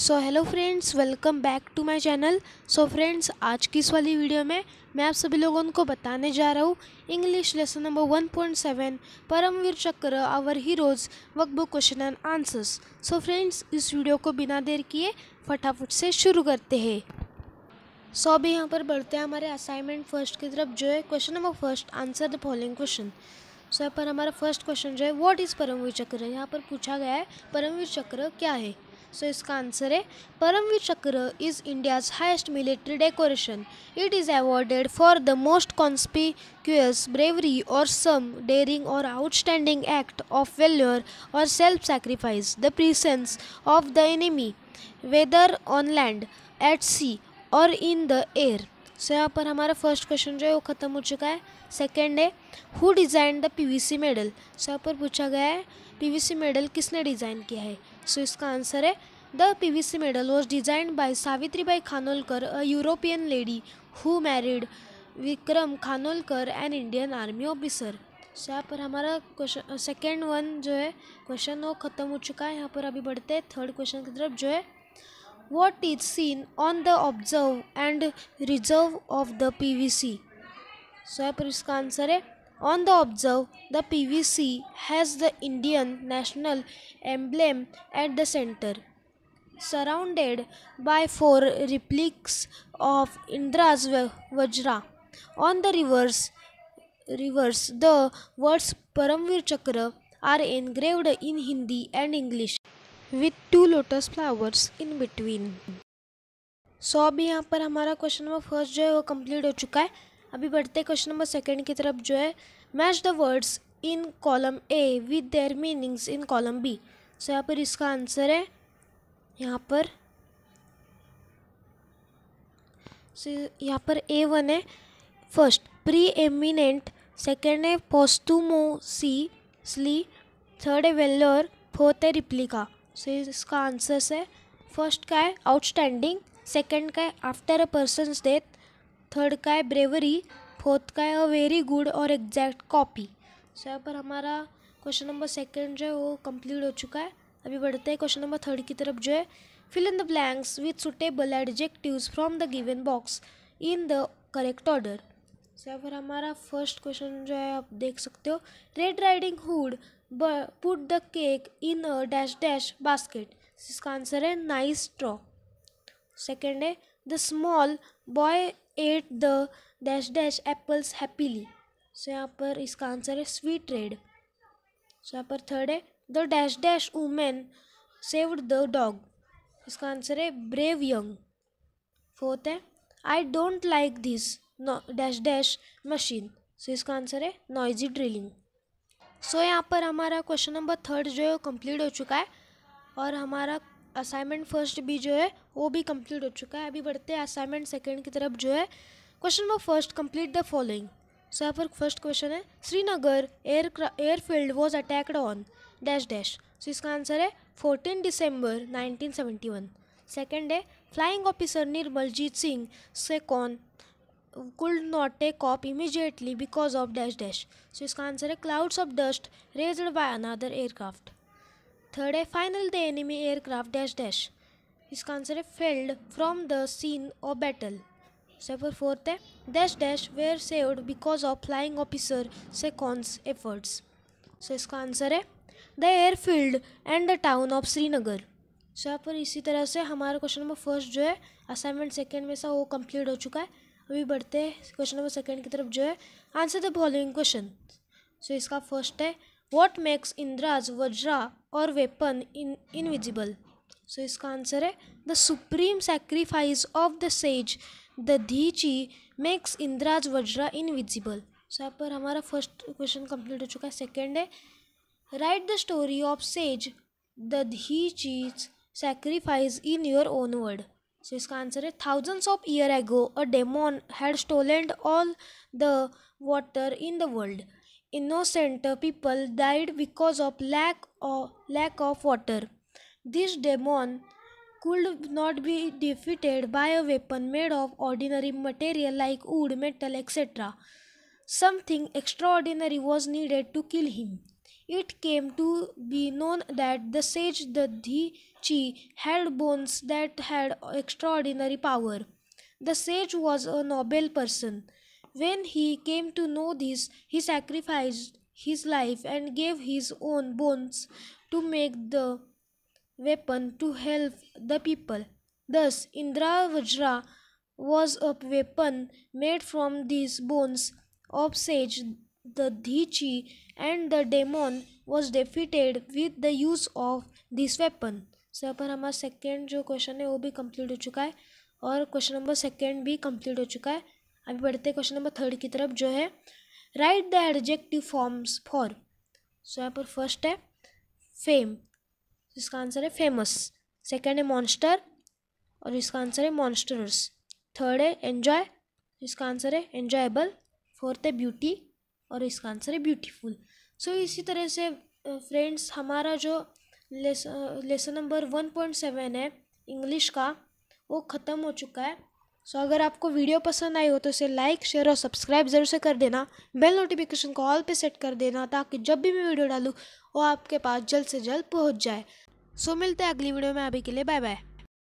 So hello friends welcome back to my channel so friends आज की इस वाली वीडियो में मैं आप सभी लोगों को बताने जा रहा हूँ English lesson number one point seven Paramvir Chakra our heroes workbook question and answers so friends इस वीडियो को बिना देर किए फटाफट से शुरू करते हैं सो so, अभी यहाँ पर बढ़ते हैं हमारे असाइनमेंट फर्स्ट की तरफ जो है question number first answer the following question so यहाँ पर हमारा फर्स्ट क्वेश्चन जो है वॉट इज़ परमवीर चक्र यहाँ पर पूछा गया है परमवीर चक्र क्या है सो इसका आंसर है Paramvir Chakra is India's highest military decoration it is awarded for the most conspicuous bravery or some daring or outstanding act of valour or self sacrifice the presence of the enemy whether on land at sea or in the air सो यहाँ पर हमारा first question जो है वो ख़त्म हो चुका है सेकेंड है who design the C medal so यहाँ पर पूछा गया है सी मेडल किसने डिज़ाइन किया है सो इसका आंसर है C medal was was by Savitri Bai Khanolkar a European lady who married Vikram Khanolkar an Indian army officer so यहाँ पर हमारा क्वेश्चन सेकेंड वन जो है क्वेश्चन वो ख़त्म हो चुका है यहाँ पर अभी बढ़ते हैं थर्ड क्वेश्चन की तरफ जो है what is seen on the observe and reserve of the P V C so यहाँ पर इसका आंसर है On the obverse, the PVC has the Indian national emblem at the center, surrounded by four replicas of Indra's Vajra. On the reverse, reverse the words Paramvir Chakra are engraved in Hindi and English with two lotus flowers in between. so, अभी यहाँ पर हमारा question number first अभी बढ़ते question number second की तरफ जो है match the words in column A with their meanings in column B so यहाँ पर इसका आंसर है यहाँ पर सो यहाँ पर ए वन है फर्स्ट प्री एमिनेंट सेकेंड है पोस्तुमो सी स्ली थर्ड है वेल्लोर फोर्थ है रिप्लिका सो इसका आंसर्स है फर्स्ट का है आउटस्टैंडिंग सेकेंड का है after a person's death third का है ब्रेवरी फोर्थ का है अ वेरी गुड और एग्जैक्ट कॉपी सो यहाँ पर हमारा क्वेश्चन नंबर सेकंड जो है वो कंप्लीट हो चुका है अभी बढ़ते हैं क्वेश्चन नंबर थर्ड की तरफ जो है fill in the blanks with suitable adjective from the given box in the correct order so यहाँ पर हमारा फर्स्ट क्वेश्चन जो है आप देख सकते हो red riding hood put the cake in a dash dash basket इसका आंसर है नाइस स्ट्रॉ सेकेंड है The small boy ate the dash dash apples happily. So यहाँ पर इसका आंसर है स्वीट रेड सो यहाँ पर थर्ड है the dash dash women saved the dog इसका आंसर है ब्रेव यंग फोर्थ है I don't like this dash dash machine so इसका आंसर है नॉइजी ड्रिलिंग सो यहाँ पर हमारा क्वेश्चन नंबर थर्ड जो है वो कम्प्लीट हो चुका है और हमारा असाइनमेंट फर्स्ट भी जो है वो भी कंप्लीट हो चुका है अभी बढ़ते हैं असाइनमेंट सेकंड की तरफ जो है question number first complete the following so यहाँ पर फर्स्ट क्वेश्चन है Srinagar air airfield was attacked on dash dash so इसका आंसर है फोर्टीन दिसंबर नाइनटीन सेकेंड है flying officer Nirmaljit Singh Sekhon could not a cop immediately because of dash dash so इसका answer है clouds of dust raised by another aircraft third है final the enemy aircraft dash dash इसका answer है failed from the scene of battle step fourth है dash dash were saved because of flying officer Sekhon's efforts so इसका answer है the airfield and the town of Srinagar so यहाँ पर इसी तरह से हमारा क्वेश्चन नंबर फर्स्ट जो है असाइनमेंट सेकेंड में सा वो कंप्लीट हो चुका है अभी बढ़ते हैं क्वेश्चन नंबर सेकेंड की तरफ जो है answer the following question so इसका फर्स्ट है वॉट मेक्स इंद्राज वज्रा और वेपन इन इनविजिबल सो इसका आंसर है the supreme sacrifice of the sage Dadhichi makes Indra's vajra invisible so यहाँ पर हमारा फर्स्ट क्वेश्चन कंप्लीट हो चुका है सेकेंड है write the story of sage Dadhichi's sacrifice in your own word so इसका आंसर है thousands of year ago a demon had stolen all the water in the world innocent people died because of lack of, lack of water. This demon could not be defeated by a weapon made of ordinary material like wood, metal, etc. Something extraordinary was needed to kill him. It came to be known that the sage Dadhichi had bones that had extraordinary power. The sage was a noble person. When he came to know this, he sacrificed his life and gave his own bones to make the weapon to help the people. Thus, Indra Vajra was a weapon made from these bones of sage the Dhichi and the demon was defeated with the use of this weapon. So, पर second second जो question है वो भी complete question number है और question number अभी बढ़ते हैं क्वेश्चन नंबर थर्ड की तरफ जो है write the adjective forms for so यहाँ पर फर्स्ट है फेम इसका आंसर है फेमस सेकेंड है मॉन्स्टर और इसका आंसर है मॉन्स्टर्स थर्ड है एन्जॉय इसका आंसर है एन्जॉयबल फोर्थ है ब्यूटी और इसका आंसर है ब्यूटीफुल सो so, इसी तरह से फ्रेंड्स हमारा जो lesson lesson number one point seven है इंग्लिश का वो ख़त्म हो चुका है सो अगर आपको वीडियो पसंद आई हो तो इसे लाइक शेयर और सब्सक्राइब ज़रूर से कर देना बेल नोटिफिकेशन को ऑल पे सेट कर देना ताकि जब भी मैं वीडियो डालूँ वो आपके पास जल्द से जल्द पहुँच जाए सो मिलते हैं अगली वीडियो में अभी के लिए बाय बाय